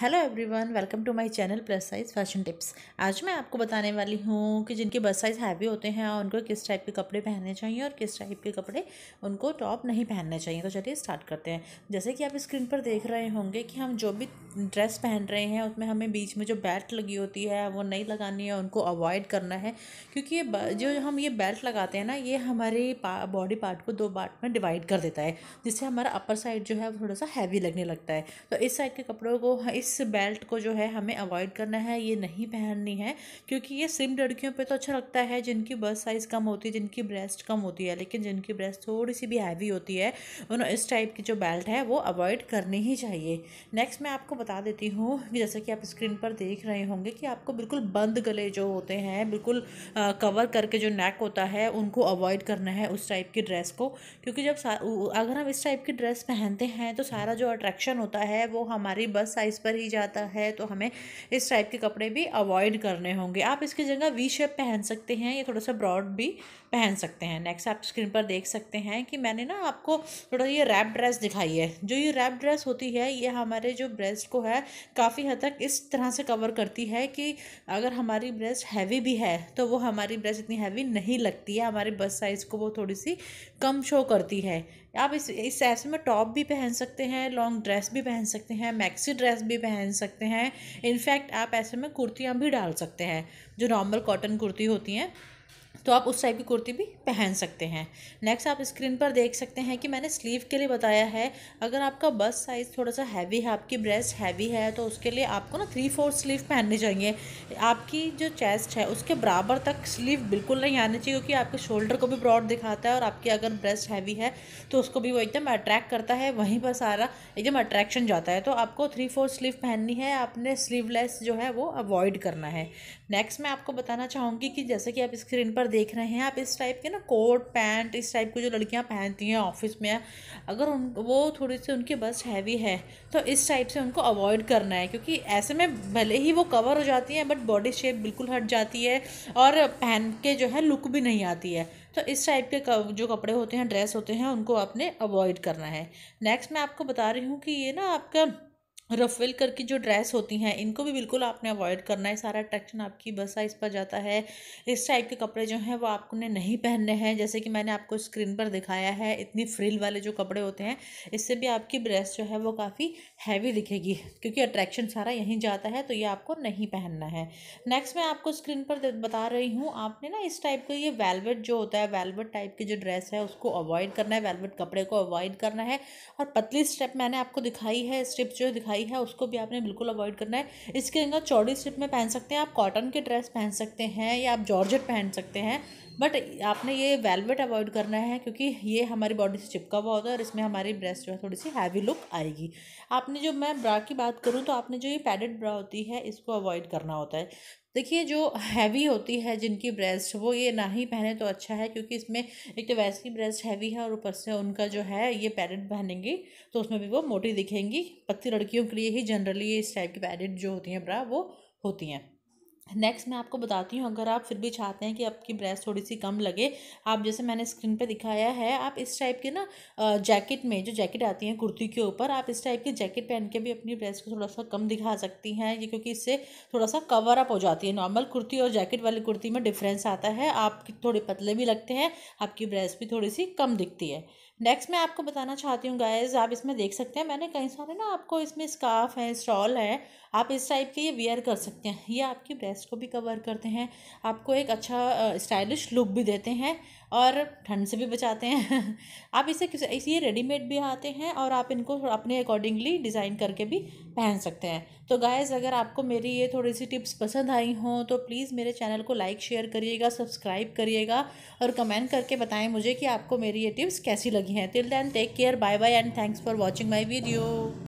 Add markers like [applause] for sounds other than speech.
hello everyone welcome to my channel plus size fashion tips आज मैं आपको बताने वाली हूँ कि जिनके बस साइज़ हैवी होते हैं और उनको किस टाइप के कपड़े पहनने चाहिए और किस टाइप के कपड़े उनको टॉप नहीं पहनने चाहिए तो चलिए स्टार्ट करते हैं जैसे कि आप स्क्रीन पर देख रहे होंगे कि हम जो भी ड्रेस पहन रहे हैं उसमें हमें बीच में जो बेल्ट लगी होती है वो नहीं लगानी है उनको अवॉइड करना है क्योंकि ये जो हम ये बेल्ट लगाते हैं ना ये हमारे बॉडी पार्ट को दो पार्ट में डिवाइड कर देता है जिससे हमारा अपर साइड जो है वो थोड़ा सा हैवी लगने लगता है तो इस साइड के कपड़ों को इस इस बेल्ट को जो है हमें अवॉइड करना है ये नहीं पहननी है क्योंकि ये सिम लड़कियों पे तो अच्छा लगता है जिनकी बस साइज़ कम होती है जिनकी ब्रेस्ट कम होती है लेकिन जिनकी ब्रेस्ट थोड़ी सी भी हैवी होती है उन्हें इस टाइप की जो बेल्ट है वो अवॉइड करनी ही चाहिए नेक्स्ट मैं आपको बता देती हूँ जैसे कि आप स्क्रीन पर देख रहे होंगे कि आपको बिल्कुल बंद गले जो होते हैं बिल्कुल कवर करके जो नेक होता है उनको अवॉइड करना है उस टाइप की ड्रेस को क्योंकि जब अगर हम इस टाइप की ड्रेस पहनते हैं तो सारा जो अट्रैक्शन होता है वो हमारी बस साइज़ पर ही जाता है तो हमें इस टाइप के कपड़े भी अवॉइड करने होंगे आप इसकी जगह वी शेप पहन सकते हैं या थोड़ा सा ब्रॉड भी पहन सकते हैं नेक्स्ट आप स्क्रीन पर देख सकते हैं कि मैंने ना आपको थोड़ा ये रैप ड्रेस दिखाई है जो ये रैप ड्रेस होती है ये हमारे जो ब्रेस्ट को है काफ़ी हद तक इस तरह से कवर करती है कि अगर हमारी ब्रेस्ट हैवी भी है तो वो हमारी ब्रेस्ट इतनी हैवी नहीं लगती है हमारे बस साइज़ को वो थोड़ी सी कम शो करती है आप इस इस ऐसे में टॉप भी पहन सकते हैं लॉन्ग ड्रेस भी पहन सकते हैं मैक्सी ड्रेस भी पहन पहन सकते हैं इनफैक्ट आप ऐसे में कुर्तियाँ भी डाल सकते हैं जो नॉर्मल कॉटन कुर्ती होती हैं तो आप उस टाइप की कुर्ती भी पहन सकते हैं नेक्स्ट आप स्क्रीन पर देख सकते हैं कि मैंने स्लीव के लिए बताया है अगर आपका बस साइज़ थोड़ा सा हैवी है आपकी ब्रेस्ट हैवी है तो उसके लिए आपको ना थ्री फोर्थ स्लीव पहननी चाहिए आपकी जो चेस्ट है उसके बराबर तक स्लीव बिल्कुल नहीं आनी चाहिए क्योंकि आपके शोल्डर को भी ब्रॉड दिखाता है और आपकी अगर ब्रेस्ट हैवी है तो उसको भी वो एकदम अट्रैक्ट करता है वहीं पर सारा एकदम अट्रैक्शन जाता है तो आपको थ्री फोर स्लीव पहननी है आपने स्लीवलेस जो है वो अवॉइड करना है नेक्स्ट मैं आपको बताना चाहूँगी कि जैसे कि आप स्क्रीन पर देख देख रहे हैं आप इस टाइप के ना कोट पैंट इस टाइप की जो लड़कियाँ पहनती हैं ऑफिस में अगर उन वो थोड़ी सी उनकी बस हैवी है तो इस टाइप से उनको अवॉइड करना है क्योंकि ऐसे में भले ही वो कवर हो जाती हैं बट बॉडी शेप बिल्कुल हट जाती है और पहन के जो है लुक भी नहीं आती है तो इस टाइप के जो कपड़े होते हैं ड्रेस होते हैं उनको आपने अवॉइड करना है नेक्स्ट मैं आपको बता रही हूँ कि ये ना आपका रफवेल करके जो ड्रेस होती हैं इनको भी बिल्कुल आपने अवॉइड करना है सारा अट्रैक्शन आपकी बस साइज़ पर जाता है इस टाइप के कपड़े जो हैं वो आपने नहीं पहनने हैं जैसे कि मैंने आपको स्क्रीन पर दिखाया है इतनी फ्रिल वाले जो कपड़े होते हैं इससे भी आपकी ड्रेस जो है वो काफ़ी हैवी दिखेगी क्योंकि अट्रैक्शन सारा यहीं जाता है तो ये आपको नहीं पहनना है नेक्स्ट मैं आपको स्क्रीन पर बता रही हूँ आपने ना इस टाइप का ये वेलवेट जो होता है वेलवेट टाइप की जो ड्रेस है उसको अवॉइड करना है वेलवेट कपड़े को अवॉइड करना है और पतली स्टेप मैंने आपको दिखाई है स्टेप जो दिखाई कढ़ाई है उसको भी आपने बिल्कुल अवॉइड करना है इसके अंदर चौड़ी स्लिप में पहन सकते हैं आप कॉटन के ड्रेस पहन सकते हैं या आप जॉर्जेट पहन सकते हैं बट आपने ये वेलवेट अवॉइड करना है क्योंकि ये हमारी बॉडी से चिपका हुआ होता है और इसमें हमारी ब्रेस्ट जो है थोड़ी सी हैवी लुक आएगी आपने जो मैं ब्रा की बात करूँ तो आपने जो ये पैडेड ब्रा होती है इसको अवॉइड करना होता है देखिए जो हैवी होती है जिनकी ब्रेस्ट वो ये ना ही पहने तो अच्छा है क्योंकि इसमें एक तो वैसे ही ब्रेस्ट हैवी है और ऊपर से उनका जो है ये पैरेट पहनेंगी तो उसमें भी वो मोटी दिखेंगी पत्ती लड़कियों के लिए ही जनरली इस टाइप की पैरेंट जो होती हैं ब्रा वो होती हैं नेक्स्ट मैं आपको बताती हूँ अगर आप फिर भी चाहते हैं कि आपकी ब्रेस्ट थोड़ी सी कम लगे आप जैसे मैंने स्क्रीन पे दिखाया है आप इस टाइप के ना जैकेट में जो जैकेट आती है कुर्ती के ऊपर आप इस टाइप की जैकेट पहन के भी अपनी ब्रेस्ट को थोड़ा सा कम दिखा सकती हैं ये क्योंकि इससे थोड़ा सा कवर अप हो जाती है नॉर्मल कुर्ती और जैकेट वाली कुर्ती में डिफ्रेंस आता है आप थोड़े पतले भी लगते हैं आपकी ब्रेस्ट भी थोड़ी सी कम दिखती है नेक्स्ट मैं आपको बताना चाहती हूँ गाइज आप इसमें देख सकते हैं मैंने कई सारे ना आपको इसमें स्काफ है स्टॉल है आप इस टाइप के ये वेयर कर सकते हैं ये आपकी ब्रेस्ट को भी कवर करते हैं आपको एक अच्छा स्टाइलिश लुक भी देते हैं और ठंड से भी बचाते हैं [laughs] आप इसे ये रेडीमेड भी आते हैं और आप इनको अपने अकॉर्डिंगली डिज़ाइन करके भी पहन सकते हैं तो गाइज़ अगर आपको मेरी ये थोड़ी सी टिप्स पसंद आई हों तो प्लीज़ मेरे चैनल को लाइक शेयर करिएगा सब्सक्राइब करिएगा और कमेंट करके बताएं मुझे कि आपको मेरी ये टिप्स कैसी लगी लगी हैं till then take care bye bye and thanks for watching my video